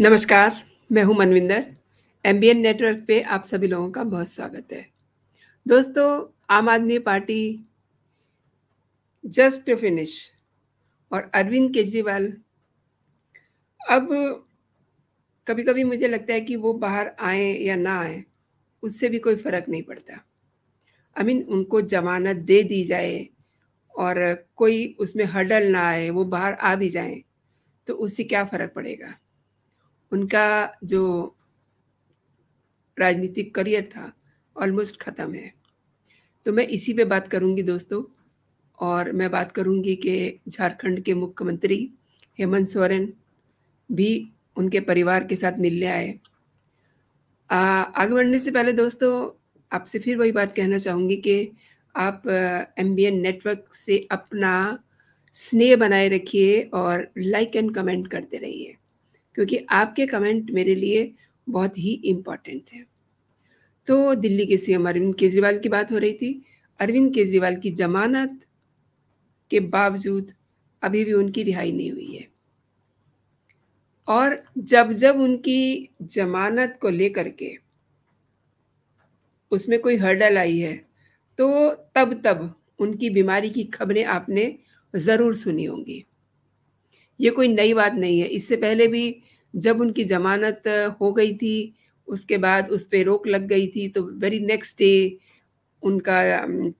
नमस्कार मैं हूं मनविंदर एमबीएन नेटवर्क पे आप सभी लोगों का बहुत स्वागत है दोस्तों आम आदमी पार्टी जस्ट टू फिनिश और अरविंद केजरीवाल अब कभी कभी मुझे लगता है कि वो बाहर आए या ना आए उससे भी कोई फर्क नहीं पड़ता आई मीन उनको जमानत दे दी जाए और कोई उसमें हडल ना आए वो बाहर आ भी जाए तो उससे क्या फर्क पड़ेगा उनका जो राजनीतिक करियर था ऑलमोस्ट ख़त्म है तो मैं इसी पे बात करूंगी दोस्तों और मैं बात करूंगी कि झारखंड के मुख्यमंत्री हेमंत सोरेन भी उनके परिवार के साथ मिलने आए आगे बढ़ने से पहले दोस्तों आपसे फिर वही बात कहना चाहूँगी कि आप एम बी एन नेटवर्क से अपना स्नेह बनाए रखिए और लाइक एंड कमेंट करते रहिए क्योंकि आपके कमेंट मेरे लिए बहुत ही इम्पॉर्टेंट है तो दिल्ली के सीएम अरविंद केजरीवाल की बात हो रही थी अरविंद केजरीवाल की जमानत के बावजूद अभी भी उनकी रिहाई नहीं हुई है और जब जब उनकी जमानत को लेकर के उसमें कोई हर्डल आई है तो तब तब उनकी बीमारी की खबरें आपने ज़रूर सुनी होंगी ये कोई नई बात नहीं है इससे पहले भी जब उनकी जमानत हो गई थी उसके बाद उस पर रोक लग गई थी तो वेरी नेक्स्ट डे उनका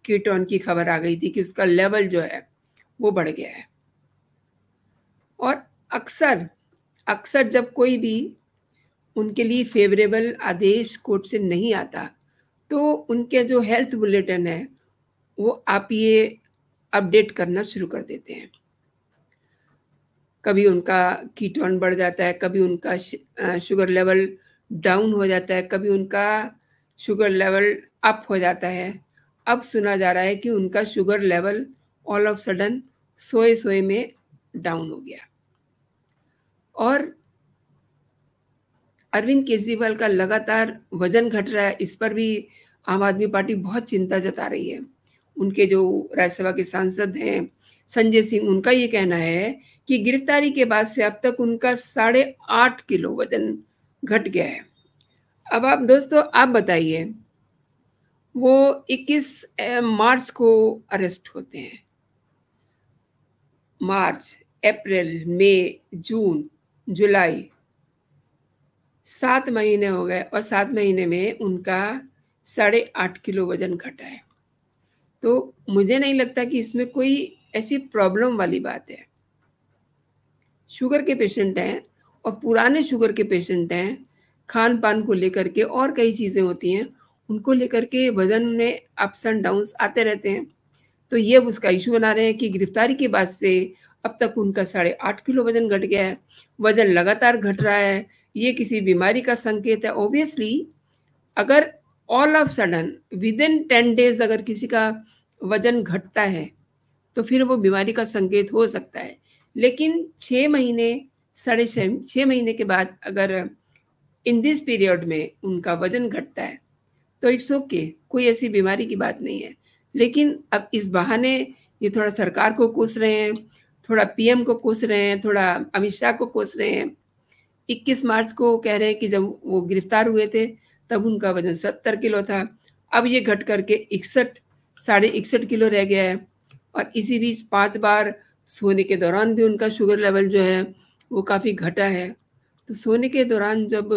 कीटोन की खबर आ गई थी कि उसका लेवल जो है वो बढ़ गया है और अक्सर अक्सर जब कोई भी उनके लिए फेवरेबल आदेश कोर्ट से नहीं आता तो उनके जो हेल्थ बुलेटिन है वो आप ये अपडेट करना शुरू कर देते हैं कभी उनका कीटोन बढ़ जाता है कभी उनका शुगर लेवल डाउन हो जाता है कभी उनका शुगर लेवल अप हो जाता है अब सुना जा रहा है कि उनका sugar level all of sudden सोए सोए में डाउन हो गया और अरविंद केजरीवाल का लगातार वजन घट रहा है इस पर भी आम आदमी पार्टी बहुत चिंता जता रही है उनके जो राज्यसभा के सांसद हैं संजय सिंह उनका ये कहना है कि गिरफ्तारी के बाद से अब तक उनका साढ़े आठ किलो वजन घट गया है अब आप दोस्तों आप बताइए वो 21 मार्च को अरेस्ट होते हैं मार्च अप्रैल मई जून जुलाई सात महीने हो गए और सात महीने में उनका साढ़े आठ किलो वजन घटा है तो मुझे नहीं लगता कि इसमें कोई ऐसी प्रॉब्लम वाली बात है शुगर के पेशेंट हैं और पुराने शुगर के पेशेंट हैं खान पान को लेकर के और कई चीज़ें होती हैं उनको लेकर के वजन में अप्स एंड डाउन्स आते रहते हैं तो ये उसका इशू बना रहे हैं कि गिरफ्तारी के बाद से अब तक उनका साढ़े आठ किलो वजन घट गया है वजन लगातार घट रहा है ये किसी बीमारी का संकेत है ओबियसली अगर all of sudden within ten days अगर किसी का वजन घटता है तो फिर वो बीमारी का संकेत हो सकता है लेकिन छः महीने साढ़े छः छः महीने के बाद अगर इन दिस पीरियड में उनका वजन घटता है तो इट्स ओके okay, कोई ऐसी बीमारी की बात नहीं है लेकिन अब इस बहाने ये थोड़ा सरकार को कोस रहे हैं थोड़ा पीएम को कोस रहे हैं थोड़ा अमित शाह को कोस रहे हैं 21 मार्च को कह रहे हैं कि जब वो गिरफ्तार हुए थे तब उनका वजन सत्तर किलो था अब ये घट करके इकसठ साढ़े इकसठ किलो रह गया है और इसी बीच पाँच बार सोने के दौरान भी उनका शुगर लेवल जो है वो काफ़ी घटा है तो सोने के दौरान जब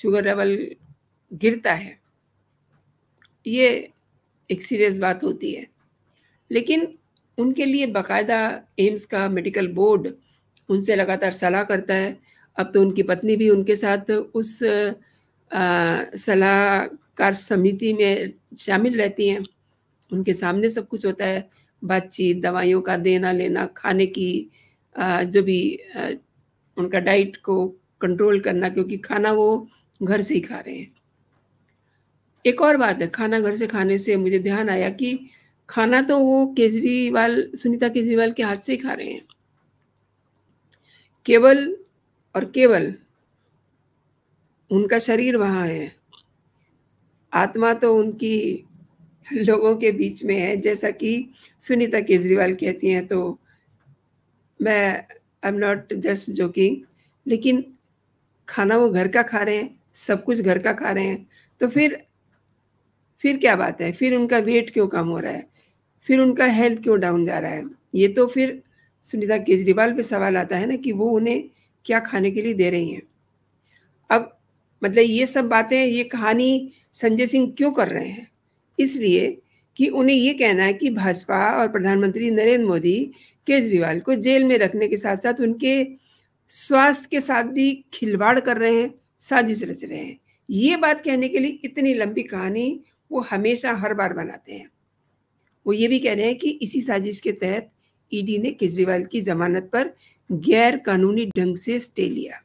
शुगर लेवल गिरता है ये एक सीरियस बात होती है लेकिन उनके लिए बाकायदा एम्स का मेडिकल बोर्ड उनसे लगातार सलाह करता है अब तो उनकी पत्नी भी उनके साथ उस सलाहकार समिति में शामिल रहती हैं उनके सामने सब कुछ होता है बातचीत दवाइयों का देना लेना खाने की जो भी उनका डाइट को कंट्रोल करना क्योंकि खाना वो घर से ही खा रहे हैं एक और बात है खाना घर से खाने से मुझे ध्यान आया कि खाना तो वो केजरीवाल सुनीता केजरीवाल के हाथ से ही खा रहे हैं केवल और केवल उनका शरीर वहाँ है आत्मा तो उनकी लोगों के बीच में है जैसा कि सुनीता केजरीवाल कहती हैं तो मैं I am not just joking लेकिन खाना वो घर का खा रहे हैं सब कुछ घर का खा रहे हैं तो फिर फिर क्या बात है फिर उनका वेट क्यों कम हो रहा है फिर उनका हेल्थ क्यों डाउन जा रहा है ये तो फिर सुनीता केजरीवाल पे सवाल आता है ना कि वो उन्हें क्या खाने के लिए दे रही हैं अब मतलब ये सब बातें ये कहानी संजय सिंह क्यों कर रहे हैं इसलिए कि उन्हें ये कहना है कि भाजपा और प्रधानमंत्री नरेंद्र मोदी केजरीवाल को जेल में रखने के साथ साथ उनके स्वास्थ्य के साथ भी खिलवाड़ कर रहे हैं साजिश रच रहे हैं ये बात कहने के लिए इतनी लंबी कहानी वो हमेशा हर बार बनाते हैं वो ये भी कह रहे हैं कि इसी साजिश के तहत ईडी ने केजरीवाल की जमानत पर गैर कानूनी ढंग से स्टे लिया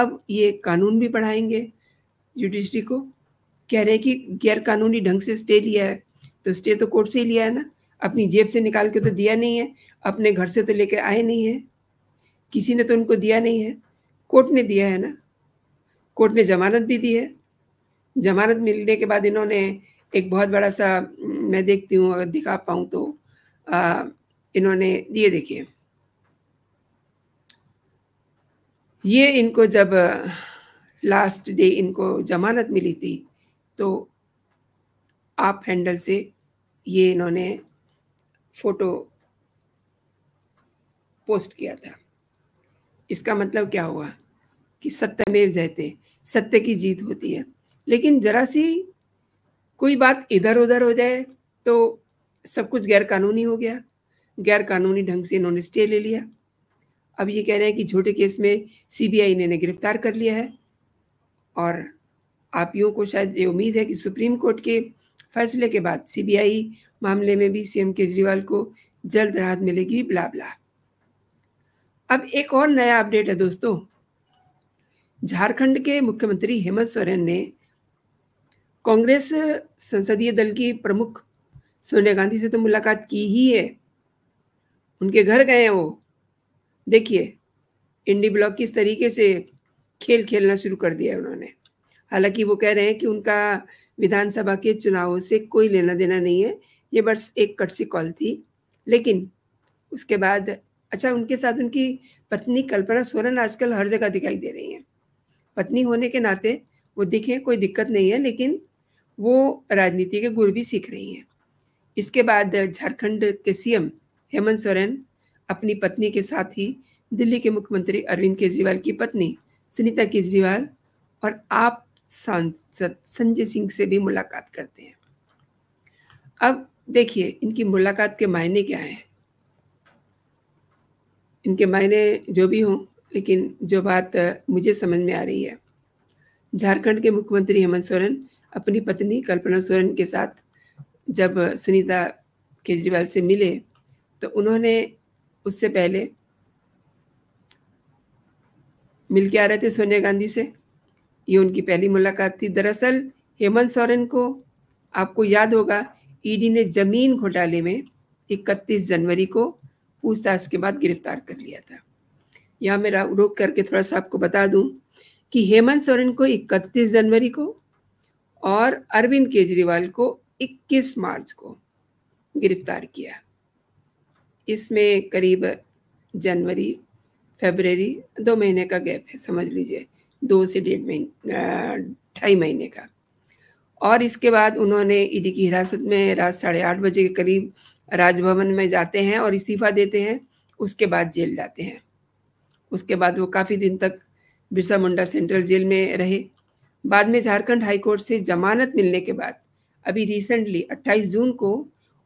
अब ये कानून भी पढ़ाएंगे जुडिशरी को कह रहे हैं कि गैर कानूनी ढंग से स्टे लिया है तो स्टे तो कोर्ट से ही लिया है ना अपनी जेब से निकाल के तो दिया नहीं है अपने घर से तो लेकर आए नहीं है किसी ने तो उनको दिया नहीं है कोर्ट ने दिया है ना कोर्ट ने जमानत भी दी है जमानत मिलने के बाद इन्होंने एक बहुत बड़ा सा मैं देखती हूँ अगर दिखा पाऊँ तो आ, इन्होंने ये देखिए ये इनको जब लास्ट डे इनको जमानत मिली थी तो आप हैंडल से ये इन्होंने फोटो पोस्ट किया था इसका मतलब क्या हुआ कि सत्यमेव जयते सत्य की जीत होती है लेकिन जरा सी कोई बात इधर उधर हो जाए तो सब कुछ गैरकानूनी हो गया गैरकानूनी ढंग से इन्होंने स्टे ले लिया अब ये कह रहे हैं कि झूठे केस में सीबीआई ने इन्हें गिरफ्तार कर लिया है और आप यूँ को शायद ये उम्मीद है कि सुप्रीम कोर्ट के फैसले के बाद सीबीआई मामले में भी सीएम केजरीवाल को जल्द राहत मिलेगी ब्ला अब एक और नया अपडेट है दोस्तों झारखंड के मुख्यमंत्री हेमंत सोरेन ने कांग्रेस संसदीय दल की प्रमुख सोनिया गांधी से तो मुलाकात की ही है उनके घर गए हैं वो देखिए इंडी ब्लॉक किस तरीके से खेल खेलना शुरू कर दिया है उन्होंने हालांकि वो कह रहे हैं कि उनका विधानसभा के चुनावों से कोई लेना देना नहीं है ये बस एक कटसी कॉल थी लेकिन उसके बाद अच्छा उनके साथ उनकी पत्नी कल्पना सोरन आजकल हर जगह दिखाई दे रही है पत्नी होने के नाते वो दिखे कोई दिक्कत नहीं है लेकिन वो राजनीति के गुर भी सीख रही हैं इसके बाद झारखंड के सीएम हेमंत सोरेन अपनी पत्नी के साथ ही दिल्ली के मुख्यमंत्री अरविंद केजरीवाल की पत्नी सुनीता केजरीवाल और आप सांसद संजय सिंह से भी मुलाकात करते हैं अब देखिए इनकी मुलाकात के मायने क्या है इनके मायने जो भी हों लेकिन जो बात मुझे समझ में आ रही है झारखंड के मुख्यमंत्री हेमंत सोरेन अपनी पत्नी कल्पना सोरेन के साथ जब सुनीता केजरीवाल से मिले तो उन्होंने उससे पहले मिल के आ रहे थे सोनिया गांधी से ये उनकी पहली मुलाकात थी दरअसल हेमंत सोरेन को आपको याद होगा ईडी ने जमीन घोटाले में 31 जनवरी को पूछताछ के बाद गिरफ्तार कर लिया था यहाँ मैं रोक करके थोड़ा सा आपको बता दूं कि हेमंत सोरेन को 31 जनवरी को और अरविंद केजरीवाल को 21 मार्च को गिरफ्तार किया इसमें करीब जनवरी फेबररी दो महीने का गैप है समझ लीजिए दो से डेढ़ महीने ढाई महीने का और इसके बाद उन्होंने ईडी की हिरासत में रात साढ़े आठ बजे के करीब राजभवन में जाते हैं और इस्तीफा देते हैं उसके बाद जेल जाते हैं उसके बाद वो काफ़ी दिन तक बिरसा मुंडा सेंट्रल जेल में रहे बाद में झारखंड हाईकोर्ट से जमानत मिलने के बाद अभी रिसेंटली 28 जून को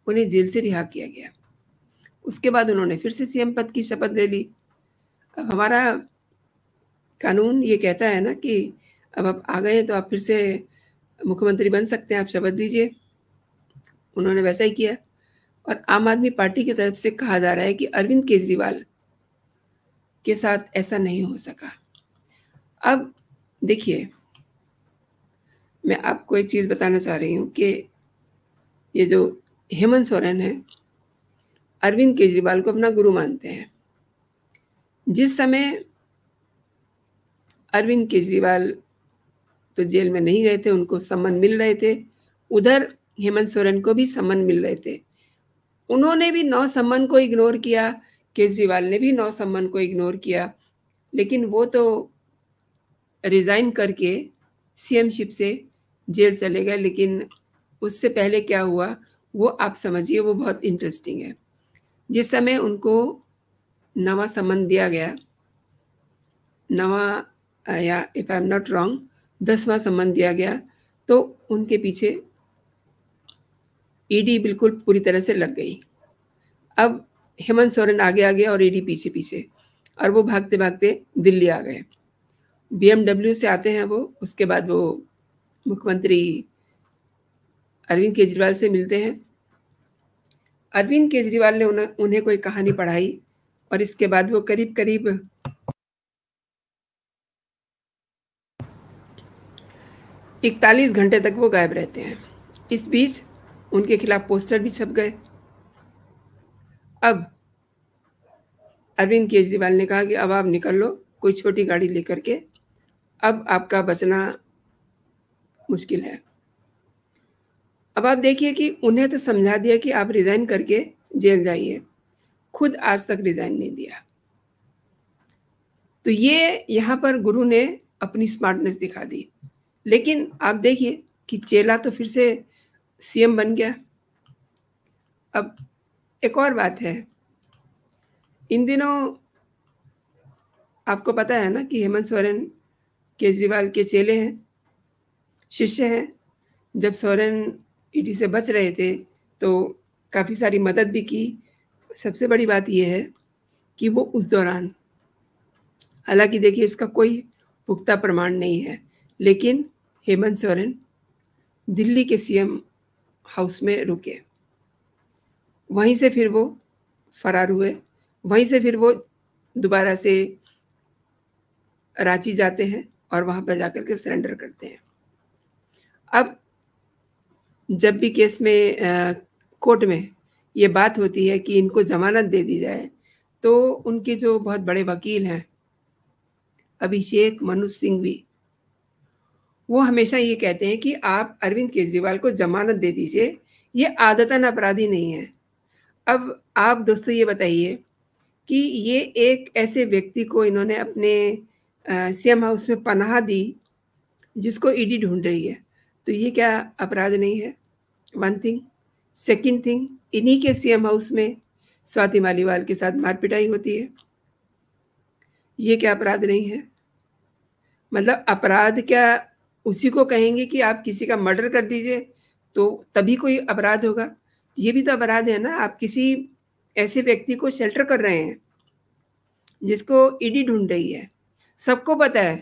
उन्हें जेल से रिहा किया गया उसके बाद उन्होंने फिर से सीएम पद की शपथ ले ली अब हमारा कानून ये कहता है ना कि अब आप आ गए तो आप फिर से मुख्यमंत्री बन सकते हैं आप शपथ दीजिए उन्होंने वैसा ही किया और आम आदमी पार्टी की तरफ से कहा जा रहा है कि अरविंद केजरीवाल के साथ ऐसा नहीं हो सका अब देखिए मैं आपको एक चीज़ बताना चाह रही हूँ कि ये जो हेमंत सोरेन है अरविंद केजरीवाल को अपना गुरु मानते हैं जिस समय अरविंद केजरीवाल तो जेल में नहीं गए थे उनको सम्मान मिल रहे थे उधर हेमंत सोरेन को भी समन मिल रहे थे उन्होंने भी नौ सम्मन को इग्नोर किया केजरीवाल ने भी नौ सम्मन को इग्नोर किया लेकिन वो तो रिज़ाइन करके सीएमशिप से जेल चले गए लेकिन उससे पहले क्या हुआ वो आप समझिए वो बहुत इंटरेस्टिंग है जिस समय उनको नवा समन दिया गया नवा Uh, या if I am not wrong दसवां संबंध दिया गया तो उनके पीछे ईडी e बिल्कुल पूरी तरह से लग गई अब हेमंत सोरेन आगे आ गया और ईडी e पीछे पीछे और वो भागते भागते दिल्ली आ गए बीएमडब्ल्यू से आते हैं वो उसके बाद वो मुख्यमंत्री अरविंद केजरीवाल से मिलते हैं अरविंद केजरीवाल ने उन्हें कोई कहानी पढ़ाई और इसके बाद वो करीब करीब इकतालीस घंटे तक वो गायब रहते हैं इस बीच उनके खिलाफ पोस्टर भी छप गए अब अरविंद केजरीवाल ने कहा कि अब आप निकल लो कोई छोटी गाड़ी लेकर के अब आपका बचना मुश्किल है अब आप देखिए कि उन्हें तो समझा दिया कि आप रिजाइन करके जेल जाइए खुद आज तक रिजाइन नहीं दिया तो ये यहाँ पर गुरु ने अपनी स्मार्टनेस दिखा दी लेकिन आप देखिए कि चेला तो फिर से सीएम बन गया अब एक और बात है इन दिनों आपको पता है ना कि हेमंत सोरेन केजरीवाल के चेले हैं शिष्य हैं जब सोरेन ईडी से बच रहे थे तो काफ़ी सारी मदद भी की सबसे बड़ी बात यह है कि वो उस दौरान हालांकि देखिए इसका कोई पुख्ता प्रमाण नहीं है लेकिन हेमंत सोरेन दिल्ली के सीएम हाउस में रुके वहीं से फिर वो फरार हुए वहीं से फिर वो दोबारा से रांची जाते हैं और वहाँ पर जाकर के सरेंडर करते हैं अब जब भी केस में आ, कोर्ट में ये बात होती है कि इनको जमानत दे दी जाए तो उनके जो बहुत बड़े वकील हैं अभिषेक मनु सिंघवी वो हमेशा ये कहते हैं कि आप अरविंद केजरीवाल को जमानत दे दीजिए ये आदतन अपराधी नहीं है अब आप दोस्तों ये बताइए कि ये एक ऐसे व्यक्ति को इन्होंने अपने सीएम हाउस में पनाह दी जिसको ईडी ढूंढ रही है तो ये क्या अपराध नहीं है वन थिंग सेकंड थिंग इन्हीं के सीएम हाउस में स्वाति मालीवाल के साथ मारपिटाई होती है ये क्या अपराध नहीं है मतलब अपराध क्या उसी को कहेंगे कि आप किसी का मर्डर कर दीजिए तो तभी कोई अपराध होगा ये भी तो अपराध है ना आप किसी ऐसे व्यक्ति को शेल्टर कर रहे हैं जिसको ईडी e ढूंढ रही है सबको पता है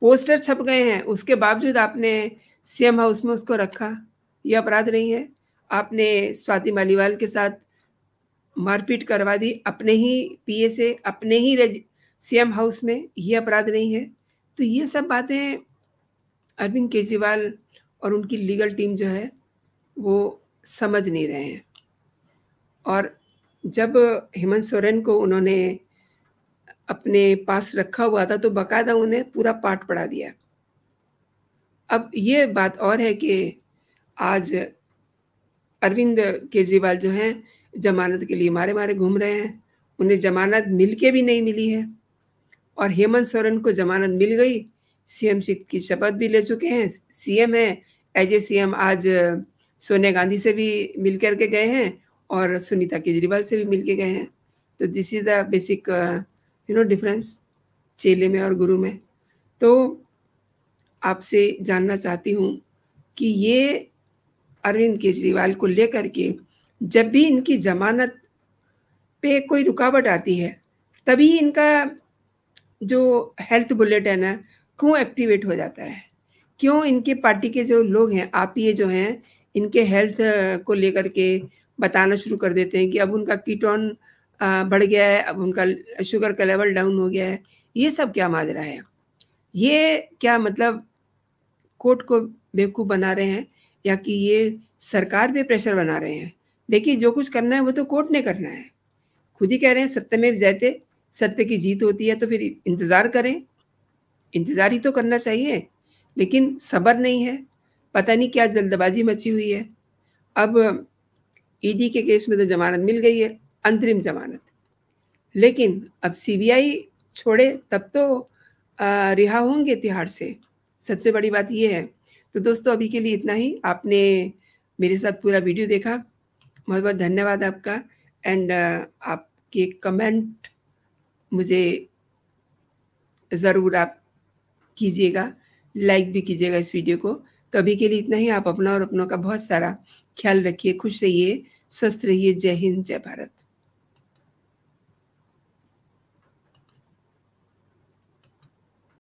पोस्टर छप गए हैं उसके बावजूद आपने सीएम हाउस में उसको रखा ये अपराध नहीं है आपने स्वाति मालीवाल के साथ मारपीट करवा दी अपने ही पीए से अपने ही सीएम हाउस में ये अपराध नहीं है तो ये सब बातें अरविंद केजरीवाल और उनकी लीगल टीम जो है वो समझ नहीं रहे हैं और जब हेमंत सोरेन को उन्होंने अपने पास रखा हुआ था तो बाकायदा उन्हें पूरा पाठ पढ़ा दिया अब ये बात और है कि आज अरविंद केजरीवाल जो हैं जमानत के लिए मारे मारे घूम रहे हैं उन्हें जमानत मिल के भी नहीं मिली है और हेमंत सोरेन को जमानत मिल गई सीएमशिप की शपथ भी ले चुके हैं सीएम है एज ए सीएम आज सोनिया गांधी से भी मिल करके गए हैं और सुनीता केजरीवाल से भी मिल के गए हैं तो this is the basic you know difference चेले में और गुरु में तो आपसे जानना चाहती हूँ कि ये अरविंद केजरीवाल को लेकर के जब भी इनकी जमानत पे कोई रुकावट आती है तभी इनका जो हेल्थ बुलेट है क्यों एक्टिवेट हो जाता है क्यों इनके पार्टी के जो लोग हैं आप ये जो हैं इनके हेल्थ को लेकर के बताना शुरू कर देते हैं कि अब उनका कीटोन बढ़ गया है अब उनका शुगर का लेवल डाउन हो गया है ये सब क्या माजरा है ये क्या मतलब कोर्ट को बेवकूफ़ बना रहे हैं या कि ये सरकार पे प्रेशर बना रहे हैं देखिए जो कुछ करना है वो तो कोर्ट ने करना है खुद ही कह रहे हैं सत्य में जाते सत्य की जीत होती है तो फिर इंतज़ार करें इंतज़ारी तो करना चाहिए लेकिन सब्र नहीं है पता नहीं क्या जल्दबाजी मची हुई है अब ईडी e के केस में तो जमानत मिल गई है अंतरिम जमानत लेकिन अब सीबीआई छोड़े तब तो रिहा होंगे तिहाड़ से सबसे बड़ी बात यह है तो दोस्तों अभी के लिए इतना ही आपने मेरे साथ पूरा वीडियो देखा बहुत बहुत धन्यवाद आपका एंड आपके कमेंट मुझे ज़रूर आप कीजिएगा लाइक भी कीजिएगा इस वीडियो को तो अभी के लिए इतना ही आप अपना और अपनों का बहुत सारा ख्याल रखिए खुश रहिए स्वस्थ रहिए जय हिंद जय भारत